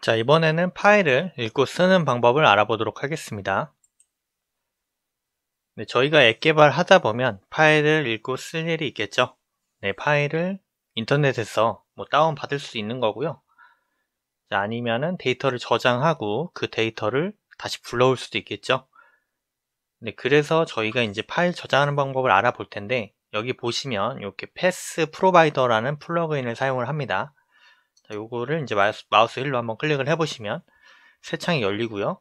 자, 이번에는 파일을 읽고 쓰는 방법을 알아보도록 하겠습니다. 네, 저희가 앱 개발하다 보면 파일을 읽고 쓸 일이 있겠죠. 네, 파일을 인터넷에서 뭐 다운받을 수 있는 거고요. 자, 아니면은 데이터를 저장하고 그 데이터를 다시 불러올 수도 있겠죠. 네, 그래서 저희가 이제 파일 저장하는 방법을 알아볼 텐데 여기 보시면 이렇게 패스 프로바이더라는 플러그인을 사용을 합니다. 자, 요거를 이제 마우스, 마우스 휠로 한번 클릭을 해보시면 새 창이 열리고요.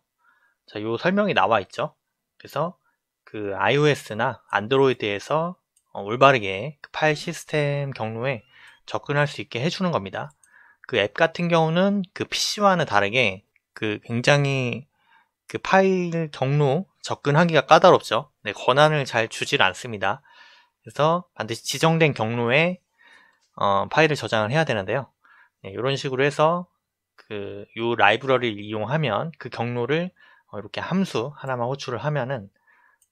자, 요 설명이 나와 있죠. 그래서 그 iOS나 안드로이드에서 어, 올바르게 그 파일 시스템 경로에 접근할 수 있게 해주는 겁니다. 그 앱 같은 경우는 그 PC와는 다르게 그 굉장히 그 파일 경로 접근하기가 까다롭죠. 네, 권한을 잘 주질 않습니다. 그래서 반드시 지정된 경로에 어, 파일을 저장을 해야 되는데요. 이런 예, 식으로 해서 그요 라이브러리를 이용하면 그 경로를 어, 이렇게 함수 하나만 호출을 하면은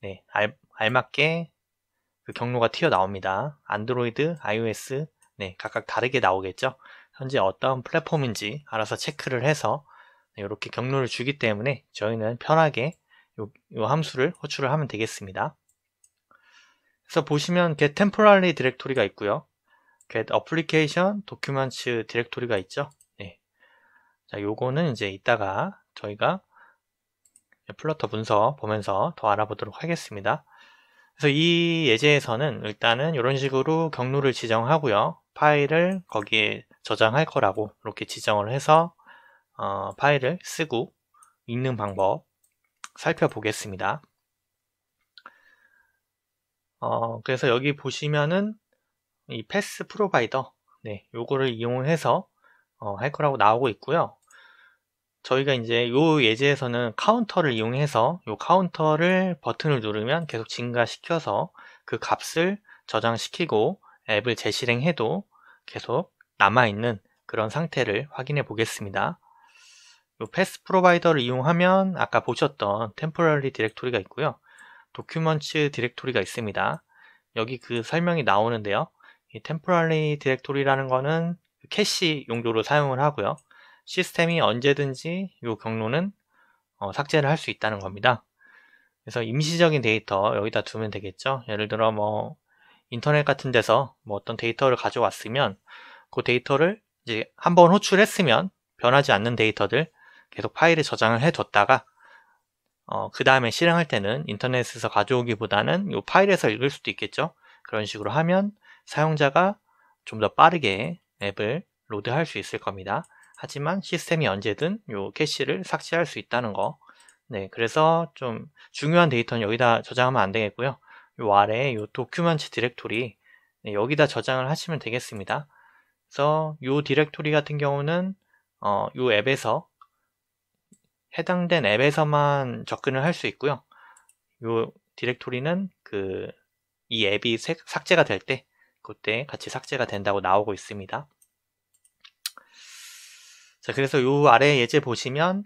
네, 알, 알맞게 그 경로가 튀어 나옵니다. 안드로이드, iOS 네, 각각 다르게 나오겠죠. 현재 어떤 플랫폼인지 알아서 체크를 해서 이렇게 네, 경로를 주기 때문에 저희는 편하게 요, 함수를 호출을 하면 되겠습니다. 그래서 보시면 get temporary 디렉토리가 있고요. get application document 디렉토리가 있죠. 네. 자, 요거는 이제 이따가 저희가 플러터 문서 보면서 더 알아보도록 하겠습니다. 그래서 이 예제에서는 일단은 이런 식으로 경로를 지정하고요. 파일을 거기에 저장할 거라고 이렇게 지정을 해서 어, 파일을 쓰고 읽는 방법 살펴보겠습니다. 어, 그래서 여기 보시면은 이 패스 프로바이더 네, 요거를 이용해서 어, 할 거라고 나오고 있고요. 저희가 이제 요 예제에서는 카운터를 이용해서 요 카운터를 버튼을 누르면 계속 증가시켜서 그 값을 저장시키고 앱을 재실행해도 계속 남아있는 그런 상태를 확인해 보겠습니다. 요 패스 프로바이더를 이용하면 아까 보셨던 템포러리 디렉토리가 있고요. 도큐먼츠 디렉토리가 있습니다. 여기 그 설명이 나오는데요. 이 temporary 디렉토리라는 거는 캐시 용도로 사용을 하고요. 시스템이 언제든지 이 경로는 어, 삭제를 할 수 있다는 겁니다. 그래서 임시적인 데이터 여기다 두면 되겠죠. 예를 들어 뭐 인터넷 같은 데서 뭐 어떤 데이터를 가져왔으면 그 데이터를 이제 한 번 호출했으면 변하지 않는 데이터들 계속 파일에 저장을 해뒀다가 어, 그 다음에 실행할 때는 인터넷에서 가져오기보다는 이 파일에서 읽을 수도 있겠죠. 그런 식으로 하면 사용자가 좀 더 빠르게 앱을 로드할 수 있을 겁니다. 하지만 시스템이 언제든 요 캐시를 삭제할 수 있다는 거. 네, 그래서 좀 중요한 데이터는 여기다 저장하면 안 되겠고요. 요 아래에 요 도큐먼트 디렉토리 네, 여기다 저장을 하시면 되겠습니다. 그래서 요 디렉토리 같은 경우는 어, 요 앱에서 해당된 앱에서만 접근을 할 수 있고요. 요 디렉토리는 그 이 앱이 삭제가 될때 그때 같이 삭제가 된다고 나오고 있습니다. 자, 그래서 요 아래 예제 보시면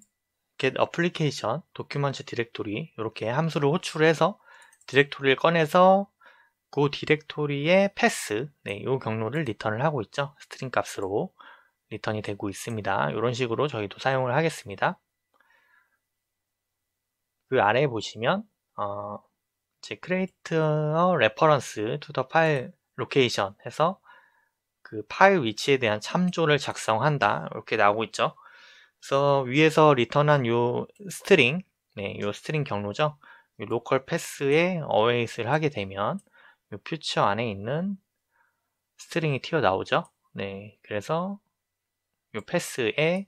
get application, document directory 이렇게 함수를 호출해서 디렉토리를 꺼내서 그 디렉토리의 패스, 네, 요 경로를 리턴을 하고 있죠. 스트링 값으로 리턴이 되고 있습니다. 이런 식으로 저희도 사용을 하겠습니다. 그 아래에 보시면 어, 이제 create a reference to the file 로케이션 해서 그 파일 위치에 대한 참조를 작성한다 이렇게 나오고 있죠 그래서 위에서 리턴한 요 스트링 네, 요 스트링 경로죠 요 로컬 패스에 어웨이스를 하게 되면 요 퓨처 안에 있는 스트링이 튀어나오죠 네 그래서 요 패스에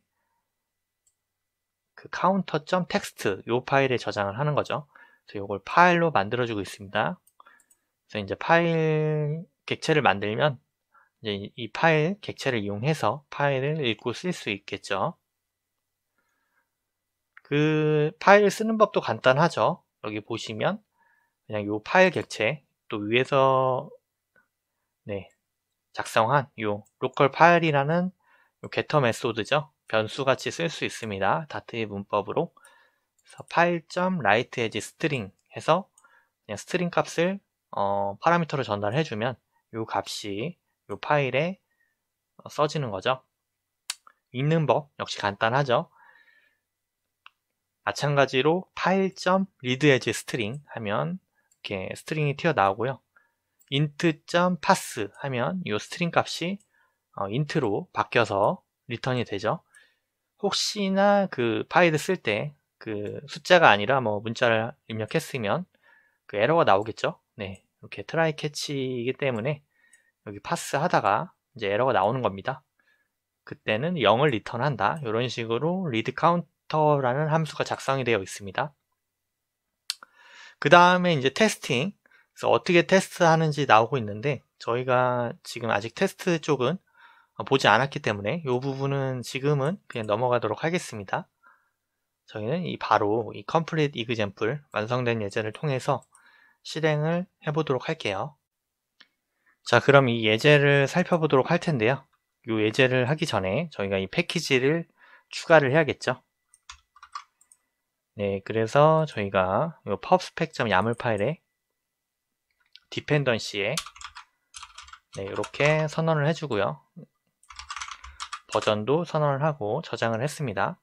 그 카운터.점 텍스트 요 파일에 저장을 하는 거죠 그래서 요걸 파일로 만들어주고 있습니다 그래서 이제 파일 객체를 만들면 이제 이 파일 객체를 이용해서 파일을 읽고 쓸 수 있겠죠. 그 파일 쓰는 법도 간단하죠. 여기 보시면 그냥 이 파일 객체 또 위에서 네, 작성한 이 로컬 파일이라는 요 g e 메소드죠. 변수 같이 쓸 수 있습니다. 다트의 문법으로. 그래서 파일.writeAsString 해서 그냥 스트링 값을 어, 파라미터로 전달해주면 요 값이 요 파일에 어, 써지는 거죠. 읽는 법 역시 간단하죠. 마찬가지로 파일.readAs 스트링 하면 이렇게 스트링이 튀어나오고요. int.pass 하면 이 스트링 값이 어, int로 바뀌어서 리턴이 되죠. 혹시나 그 파일을 쓸 때 그 숫자가 아니라 뭐 문자를 입력했으면 그 에러가 나오겠죠. 네. 이렇게 트라이 캐치이기 때문에 여기 파스 하다가 이제 에러가 나오는 겁니다. 그때는 0을 리턴한다. 이런 식으로 리드 카운터라는 함수가 작성이 되어 있습니다. 그 다음에 이제 테스팅. 그래서 어떻게 테스트하는지 나오고 있는데 저희가 지금 아직 테스트 쪽은 보지 않았기 때문에 이 부분은 지금은 그냥 넘어가도록 하겠습니다. 저희는 이 바로 이 complete example 완성된 예제를 통해서 실행을 해보도록 할게요. 자 그럼 이 예제를 살펴보도록 할 텐데요. 이 예제를 하기 전에 저희가 이 패키지를 추가를 해야겠죠. 네, 그래서 저희가 이 pubspec.yaml 파일에 디펜던시에 네, 이렇게 선언을 해주고요. 버전도 선언을 하고 저장을 했습니다.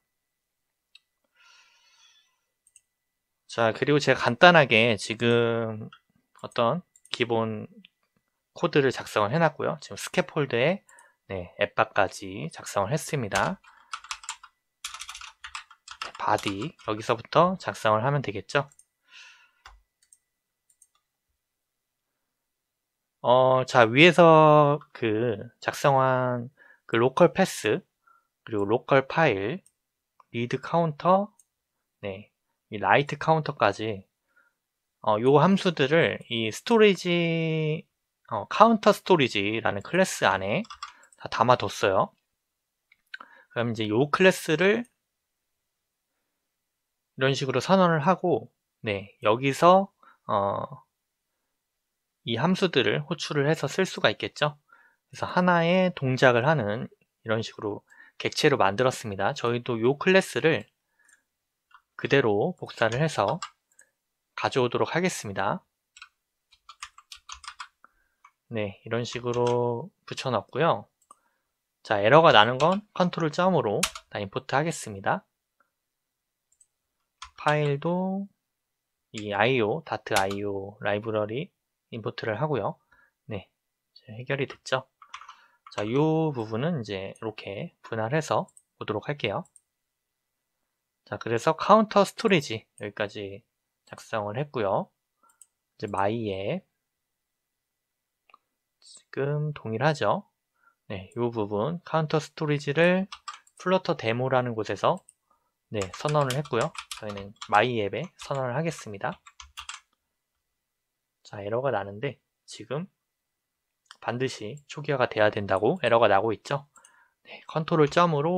자, 그리고 제가 간단하게 지금 어떤 기본 코드를 작성을 해놨고요. 지금 스캐폴드에 네, 앱바까지 작성을 했습니다. 바디 여기서부터 작성을 하면 되겠죠. 어, 자 위에서 그 작성한 그 로컬 패스 그리고 로컬 파일 리드 카운터 네이 라이트 카운터까지 어, 요 함수들을 이 스토리지 어, 카운터 스토리지라는 클래스 안에 다 담아뒀어요. 그럼 이제 요 클래스를 이런 식으로 선언을 하고 네 여기서 어, 이 함수들을 호출을 해서 쓸 수가 있겠죠. 그래서 하나의 동작을 하는 이런 식으로 객체로 만들었습니다. 저희도 요 클래스를 그대로 복사를 해서 가져오도록 하겠습니다. 네, 이런 식으로 붙여놨고요. 자, 에러가 나는 건 컨트롤 점으로 다 임포트 하겠습니다. 파일도 이 io, 다트 io 라이브러리 임포트를 하고요. 네, 해결이 됐죠. 자, 이 부분은 이제 이렇게 분할해서 보도록 할게요. 자, 그래서 카운터 스토리지 여기까지 작성을 했고요. 이제 마이에 지금 동일하죠. 네, 이 부분 카운터 스토리지를 플러터 데모라는 곳에서 네, 선언을 했고요. 저희는 마이 앱에 선언을 하겠습니다. 자, 에러가 나는데 지금 반드시 초기화가 돼야 된다고 에러가 나고 있죠. 네, 컨트롤 점으로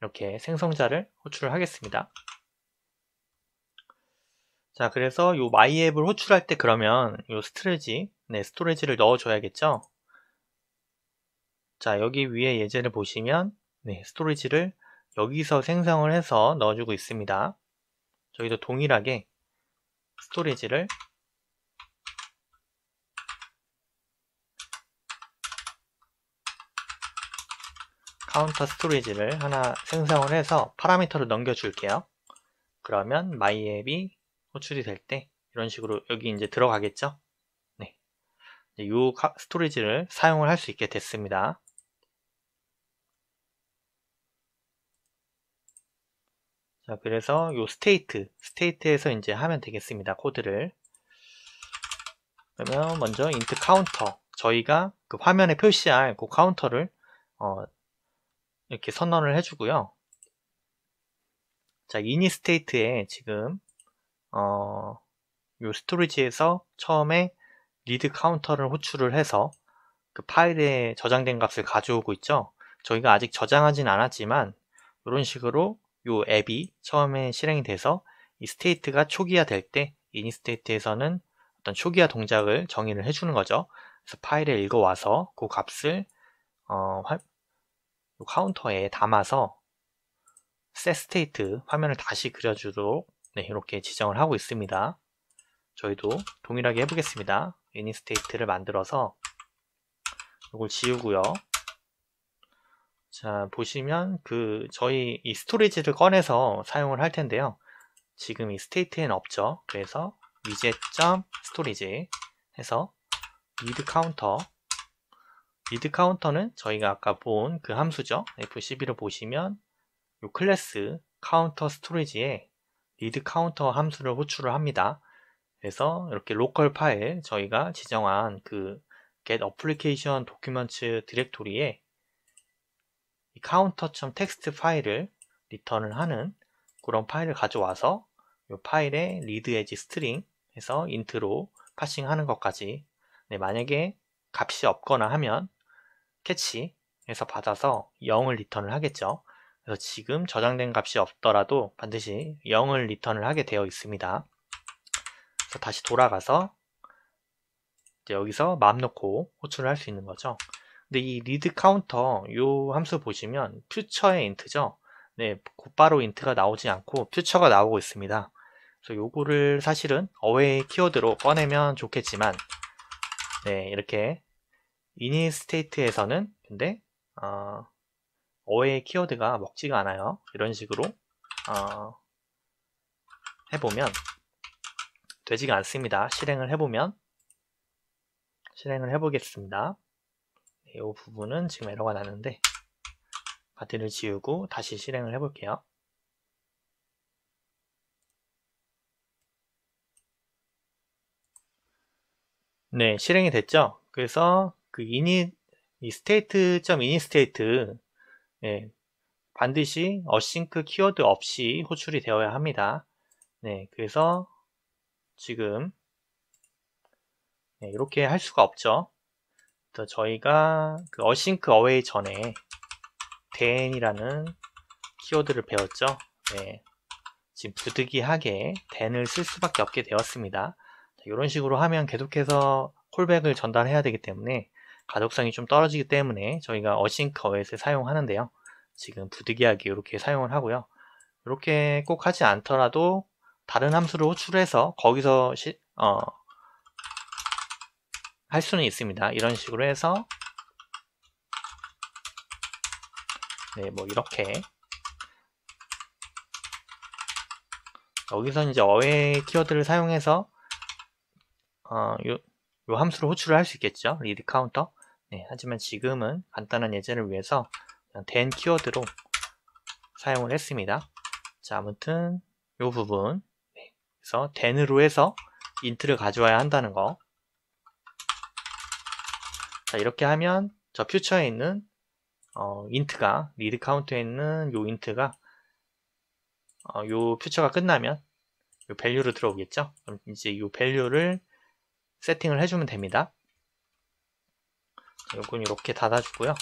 이렇게 생성자를 호출을 하겠습니다. 자, 그래서 이 마이앱을 호출할 때 그러면 이 스트레지, 네, 스토레지를 넣어줘야겠죠? 자, 여기 위에 예제를 보시면 네, 스토리지를 여기서 생성을 해서 넣어주고 있습니다. 저희도 동일하게 스토리지를 카운터 스토리지를 하나 생성을 해서 파라미터를 넘겨줄게요. 그러면 마이 앱이 호출이 될 때 이런 식으로 여기 이제 들어가겠죠? 네. 이 스토리지를 사용을 할 수 있게 됐습니다. 자, 그래서 이 스테이트, 스테이트에서 이제 하면 되겠습니다. 코드를. 그러면 먼저 인트 카운터, 저희가 그 화면에 표시할 그 카운터를 어, 이렇게 선언을 해주고요. 자, 이니 스테이트에 지금 어, 요 스토리지에서 처음에 리드 카운터를 호출을 해서 그 파일에 저장된 값을 가져오고 있죠. 저희가 아직 저장하진 않았지만 이런 식으로 요 앱이 처음에 실행이 돼서 이 스테이트가 초기화 될때 이니 스테이트에서는 어떤 초기화 동작을 정의를 해주는 거죠. 그래서 파일에 읽어와서 그 값을 어, 카운터에 담아서 set state 화면을 다시 그려주도록 네, 이렇게 지정을 하고 있습니다. 저희도 동일하게 해보겠습니다. init state를 만들어서 이걸 지우고요. 자 보시면 그 저희 이 스토리지를 꺼내서 사용을 할 텐데요. 지금 이 스테이트엔 없죠. 그래서 위젯 점 스토리지 해서 리드 카운터 리드 카운터는 저희가 아까 본 그 함수죠. F12로 보시면 이 클래스 카운터 스토리지에 리드 카운터 함수를 호출을 합니다. 그래서 이렇게 로컬 파일 저희가 지정한 그 get application document 디렉토리에 이 counter.txt 텍스트 파일을 리턴을 하는 그런 파일을 가져와서 이 파일에 리드 에지 스트링 해서 인트로 파싱하는 것까지 네, 만약에 값이 없거나 하면 캐치에서 받아서 0을 리턴을 하겠죠. 그래서 지금 저장된 값이 없더라도 반드시 0을 리턴을 하게 되어 있습니다. 그래서 다시 돌아가서 여기서 맘 놓고 호출을 할 수 있는 거죠. 근데 이 리드 카운터 요 함수 보시면 퓨처의 인트죠. 네, 곧바로 인트가 나오지 않고 퓨처가 나오고 있습니다. 그래서 요거를 사실은 어웨이 키워드로 꺼내면 좋겠지만 네, 이렇게 이니 스테이트에서는 근데 어, 어의 키워드가 먹지가 않아요. 이런 식으로 어, 해보면 되지가 않습니다. 실행을 해보면 실행을 해보겠습니다. 이 네, 부분은 지금 에러가 나는데 바디를 지우고 다시 실행을 해볼게요. 네, 실행이 됐죠? 그래서 그 인이 이 state.ini state 네, 반드시 어싱크 키워드 없이 호출이 되어야 합니다. 네, 그래서 지금 네, 이렇게 할 수가 없죠. 그 저희가 그 어싱크 어웨이 전에 t e n 이라는 키워드를 배웠죠. 네, 지금 부득이하게 t e n 을쓸 수밖에 없게 되었습니다. 자, 이런 식으로 하면 계속해서 콜백을 전달해야 되기 때문에 가독성이 좀 떨어지기 때문에 저희가 어싱커 OS를 사용하는데요. 지금 부득이하게 이렇게 사용을 하고요. 이렇게 꼭 하지 않더라도 다른 함수를 호출해서 거기서 시, 어, 할 수는 있습니다. 이런 식으로 해서 네, 뭐 이렇게 여기서 이제 어웨이 키워드를 사용해서 어, 요, 요 함수를 호출을 할 수 있겠죠. 리드 카운터. 네, 하지만 지금은 간단한 예제를 위해서 그냥 된 키워드로 사용을 했습니다. 자, 아무튼 이 부분 네, 그래서 된으로 해서 인트를 가져와야 한다는 거. 자, 이렇게 하면 저 퓨처에 있는 어, 인트가 리드 카운트에 있는 요 인트가 어, 요 퓨처가 끝나면 요 밸류로 들어오겠죠. 그럼 이제 요 밸류를 세팅을 해주면 됩니다. 요건 이렇게 닫아주고요.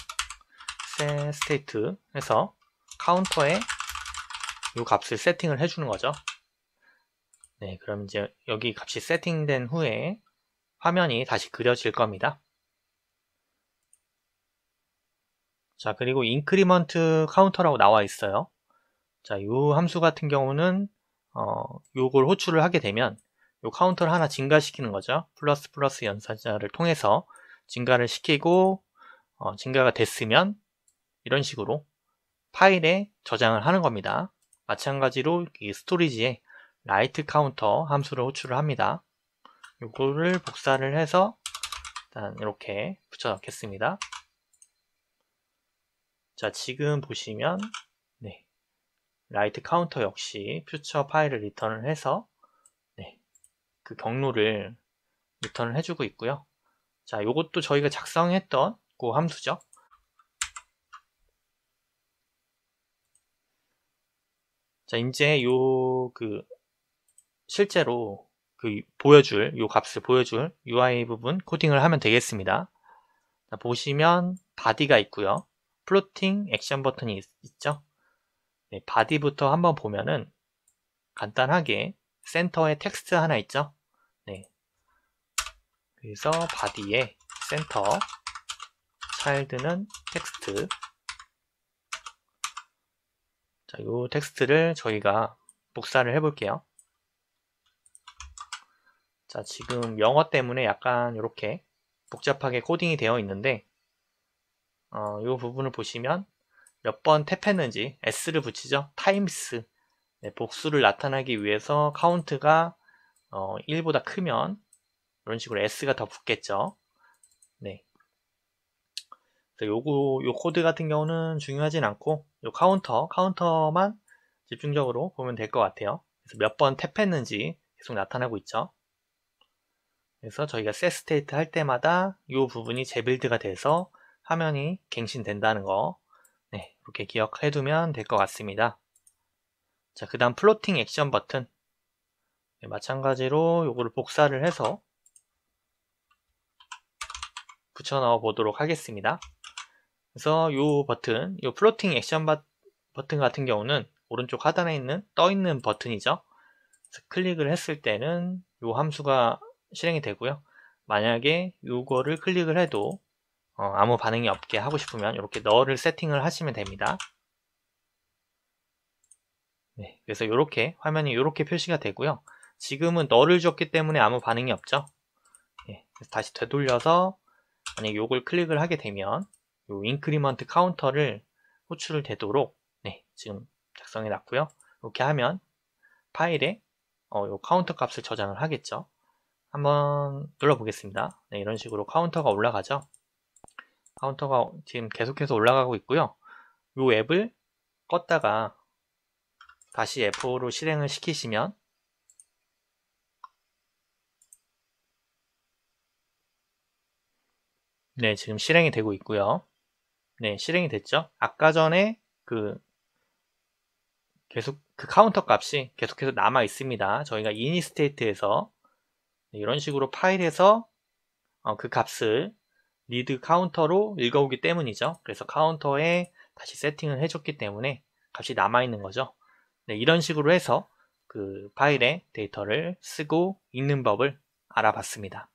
셋 스테이트 해서 카운터에 이 값을 세팅을 해주는 거죠. 네, 그럼 이제 여기 값이 세팅된 후에 화면이 다시 그려질 겁니다. 자, 그리고 i n c r 인크리먼트 카운터라고 나와 있어요. 자, 이 함수 같은 경우는 어, 요걸 호출을 하게 되면 요 카운터를 하나 증가시키는 거죠. 플러스 플러스 연산자를 통해서 증가를 시키고 어, 증가가 됐으면 이런 식으로 파일에 저장을 하는 겁니다. 마찬가지로 이 스토리지에 라이트 카운터 함수를 호출을 합니다. 이거를 복사를 해서 일단 이렇게 붙여 넣겠습니다. 자, 지금 보시면 네. 라이트 카운터 역시 퓨처 파일을 리턴을 해서 네. 그 경로를 리턴을 해주고 있고요. 자, 요것도 저희가 작성했던 그 함수죠. 자, 이제 요 그 실제로 그 보여줄 요 값을 보여줄 UI 부분 코딩을 하면 되겠습니다. 자, 보시면 바디가 있고요. 플로팅 액션 버튼이 있, 죠 네, 바디부터 한번 보면은 간단하게 센터에 텍스트 하나 있죠. 네, 그래서 바디에 센터 차일드는 텍스트 자, 요 텍스트를 저희가 복사를 해볼게요. 자, 지금 영어 때문에 약간 이렇게 복잡하게 코딩이 되어 있는데 어, 부분을 보시면 몇 번 탭했는지 s를 붙이죠. times 네, 복수를 나타내기 위해서 카운트가 어, 1보다 크면 이런 식으로 s가 더 붙겠죠. 네. 그래서 요거 요 코드 같은 경우는 중요하진 않고 요 카운터 카운터만 집중적으로 보면 될 것 같아요. 그래서 몇 번 탭했는지 계속 나타나고 있죠. 그래서 저희가 set state 할 때마다 이 부분이 재빌드가 돼서 화면이 갱신된다는 거 네, 이렇게 기억해 두면 될 것 같습니다. 자, 그 다음 플로팅 액션 버튼 네, 마찬가지로 요거를 복사를 해서 붙여 넣어 보도록 하겠습니다. 그래서 이 버튼, 이 플로팅 액션 버튼 같은 경우는 오른쪽 하단에 있는 떠 있는 버튼이죠. 클릭을 했을 때는 이 함수가 실행이 되고요. 만약에 이거를 클릭을 해도 어, 아무 반응이 없게 하고 싶으면 이렇게 너를 세팅을 하시면 됩니다. 네, 그래서 이렇게 화면이 이렇게 표시가 되고요. 지금은 너를 줬기 때문에 아무 반응이 없죠. 네, 다시 되돌려서 만약 이걸 클릭을 하게 되면 요 인크리먼트 카운터를 호출을 되도록 네, 지금 작성해 놨고요. 이렇게 하면 파일에 어, 요 카운터 값을 저장을 하겠죠. 한번 눌러보겠습니다. 네, 이런 식으로 카운터가 올라가죠. 카운터가 지금 계속해서 올라가고 있고요. 요 앱을 껐다가 다시 F5로 실행을 시키시면 네, 지금 실행이 되고 있고요. 네, 실행이 됐죠. 아까 전에 그 계속 그 카운터 값이 계속해서 남아 있습니다. 저희가 이니 스테이트에서 네, 이런 식으로 파일에서 어, 그 값을 리드 카운터로 읽어오기 때문이죠. 그래서 카운터에 다시 세팅을 해줬기 때문에 값이 남아 있는 거죠. 네, 이런 식으로 해서 그 파일의 데이터를 쓰고 읽는 법을 알아봤습니다.